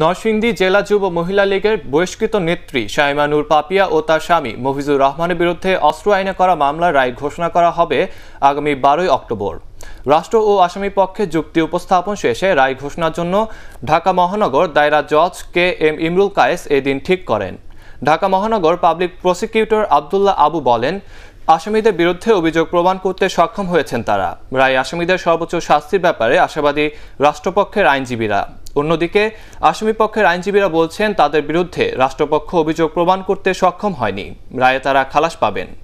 নরসিংদী জেলা যুব মহিলা লীগের বহিষ্কৃত নেত্রী শাইমানুর পাপিয়া ও তার স্বামী মফিজুর রহমানের বিরুদ্ধে অস্ত্র আইনে করা মামলার রায় ঘোষণা করা হবে আগামী বারোই অক্টোবর রাষ্ট্র ও আসামি পক্ষে যুক্তি উপস্থাপন শেষে রায় ঘোষণার জন্য ঢাকা মহানগর দায়রা জজ কে এম ইমরুল কায়েস এদিন ঠিক করেন ঢাকা মহানগর পাবলিক প্রসিকিউটর আবদুল্লাহ আবু বলেন আসামিদের বিরুদ্ধে অভিযোগ প্রমাণ করতে সক্ষম হয়েছেন তারা রায় আসামিদের সর্বোচ্চ শাস্তির ব্যাপারে আশাবাদী রাষ্ট্রপক্ষের আইনজীবীরা অন্যদিকে আসামিপক্ষের আইনজীবীরা বলছেন তাদের বিরুদ্ধে রাষ্ট্রপক্ষ অভিযোগ প্রমাণ করতে সক্ষম হয়নি রায়ে তারা খালাস পাবেন